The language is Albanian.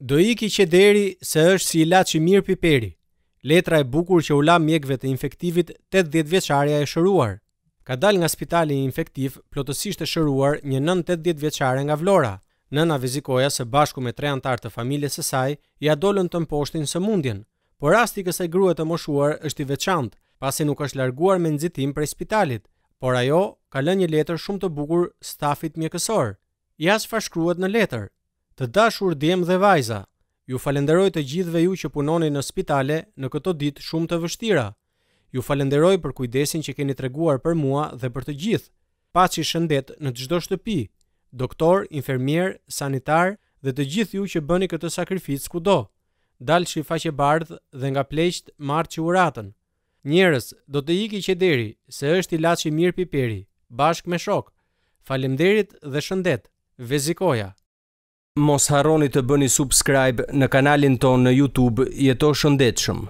Do iki që deri se është si ilaç i mirë piperi. Letra e bukur që u la mjekëve të infektivit 80 vjeçarja e shëruar. Ka dal nga spitali infektiv plotësisht e shëruar një nën 80 vjeçare nga Vlora. Nëna vizikoja se bashku me tre antartë të familjes së saj ja dolën të mposhtin sëmundjen, por rasti i kësaj grua të moshuar është i veçantë, pasi nuk është larguar me nxitim prej spitalit, por ajo ka lënë një letër shumë të bukur stafit mjekësor. Ja çfarë shkruhet në letër. Të dashur djem dhe vajza, ju falenderoj të gjithve ju që punoni në spitale në këto dit shumë të vështira. Ju falenderoj për kujdesin që keni treguar për mua dhe për të gjithë, pas që shëndet në të gjdo shtëpi, doktor, infermier, sanitar dhe të gjithë ju që bëni këtë sakrific ku do. Dalë që i faqe bardhë dhe nga pleqtë marë që uratën. Njerës, do të iki që deri, se është i latë që i mirë piperi, bashkë me shokë, falemderit dhe shëndet, vezikoja mos harroni të bëni subscribe në kanalin tonë në YouTube jeto shëndetshëm.